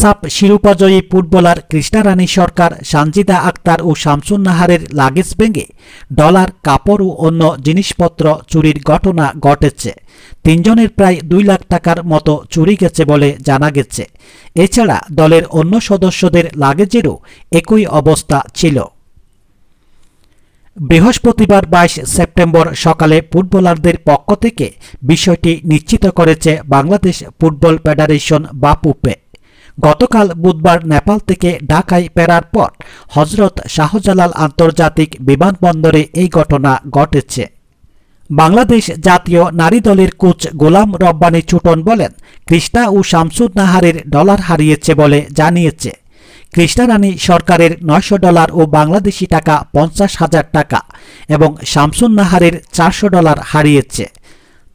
সাপ শিরোপাজয়ী ফুটবলার কৃষ্ণা রানী সরকার সানজিদা আক্তার ও শামসুন নাহারের লাগেজ ভেঙে ডলার কাপড় ও অন্য জিনিসপত্র চুরির ঘটনা ঘটেছে তিনজনের প্রায় দুই লাখ টাকার মতো চুরি গেছে বলে জানা গেছে এছাড়া দলের অন্য সদস্যদের লাগেজেরও একই অবস্থা ছিল বৃহস্পতিবার বাইশ সেপ্টেম্বর সকালে ফুটবলারদের পক্ষ থেকে বিষয়টি নিশ্চিত করেছে বাংলাদেশ ফুটবল ফেডারেশন বাপুপে গতকাল বুধবার নেপাল থেকে ঢাকায় ফেরার পর হজরত শাহজালাল আন্তর্জাতিক বিমানবন্দরে এই ঘটনা ঘটেছে বাংলাদেশ জাতীয় নারী দলের কোচ গোলাম রব্বানি চুটন বলেন কৃষ্ণা ও শামসুদ নাহারের ডলার হারিয়েছে বলে জানিয়েছে কৃষ্ণা রানী সরকারের নয়শো ডলার ও বাংলাদেশি টাকা পঞ্চাশ হাজার টাকা এবং শামসুন নাহারের চারশো ডলার হারিয়েছে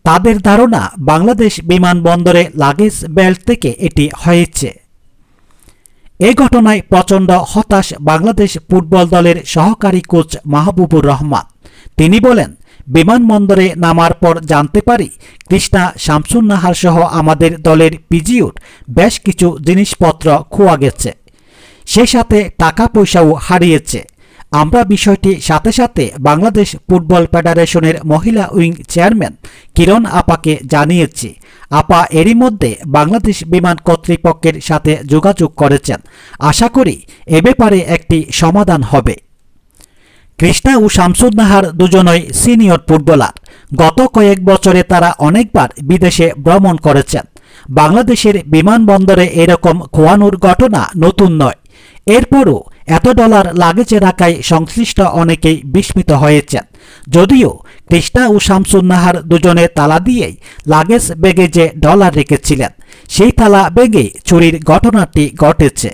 তাদের ধারণা বাংলাদেশ বিমানবন্দরে লাগেজ বেল্ট থেকে এটি হয়েছে এ ঘটনায় প্রচণ্ড হতাশ বাংলাদেশ ফুটবল দলের সহকারী কোচ মাহবুবুর রহমান তিনি বলেন বিমানবন্দরে নামার পর জানতে পারি কৃষ্ণা নাহার সহ আমাদের দলের পিজিওর বেশ কিছু জিনিসপত্র খোয়া গেছে সে সাথে টাকা পয়সাও হারিয়েছে আমরা বিষয়টি সাথে সাথে বাংলাদেশ ফুটবল ফেডারেশনের মহিলা উইং চেয়ারম্যান কিরণ আপাকে জানিয়েছি আপা এরই মধ্যে বাংলাদেশ বিমান কর্তৃপক্ষের সাথে যোগাযোগ করেছেন আশা করি এ ব্যাপারে একটি সমাধান হবে কৃষ্ণা ও শামসুদ্দাহার দুজনই সিনিয়র ফুটবলার গত কয়েক বছরে তারা অনেকবার বিদেশে ভ্রমণ করেছেন বাংলাদেশের বিমানবন্দরে এরকম খোয়ানোর ঘটনা নতুন নয় এরপরও এত ডলার লাগেজে রাখায় সংশ্লিষ্ট অনেকেই বিস্মিত হয়েছেন যদিও কৃষ্ণা ও শামসুন্নাহার দুজনে তালা দিয়েই লাগেজ বেগে যে ডলার রেখেছিলেন সেই তালা বেগে চুরির ঘটনাটি ঘটেছে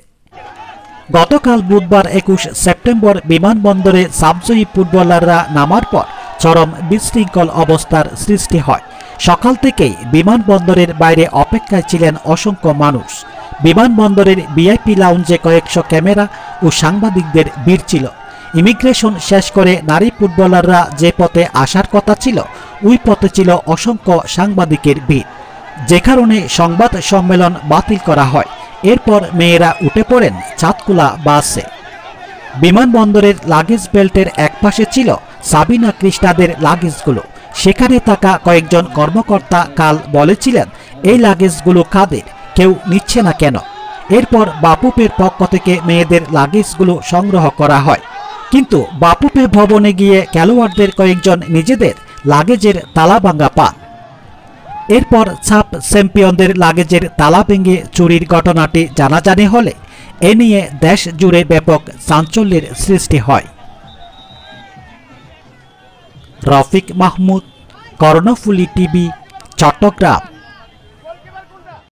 গতকাল বুধবার একুশ সেপ্টেম্বর বিমানবন্দরে সাবজয়ী ফুটবলাররা নামার পর চরম বিশৃঙ্খল অবস্থার সৃষ্টি হয় সকাল থেকেই বিমানবন্দরের বাইরে অপেক্ষায় ছিলেন অসংখ্য মানুষ বিমানবন্দরের বিআইপি লাউঞ্জে কয়েকশো ক্যামেরা ও সাংবাদিকদের ভিড় ছিল ইমিগ্রেশন শেষ করে নারী ফুটবলাররা যে পথে আসার কথা ছিল ওই পথে ছিল অসংখ্য সাংবাদিকের ভিড় যে কারণে সংবাদ সম্মেলন বাতিল করা হয় এরপর মেয়েরা উঠে পড়েন চাঁদকুলা বাসে বিমানবন্দরের লাগেজ বেল্টের একপাশে ছিল সাবিনা কৃষ্ণাদের লাগেজগুলো সেখানে থাকা কয়েকজন কর্মকর্তা কাল বলেছিলেন এই লাগেজগুলো কাদের কেউ নিচ্ছে না কেন এরপর বাপুপের পক্ষ থেকে মেয়েদের লাগেজগুলো সংগ্রহ করা হয় কিন্তু বাপুপে ভবনে গিয়ে খেলোয়াড়দের কয়েকজন নিজেদের লাগেজের তালা ভাঙা পান এরপর সাব চ্যাম্পিয়নদের লাগেজের তালা ভেঙে চুরির ঘটনাটি জানাজানি হলে এ নিয়ে দেশ জুড়ে ব্যাপক চাঞ্চল্যের সৃষ্টি হয় রফিক মাহমুদ কর্ণফুলি টিভি চট্টগ্রাম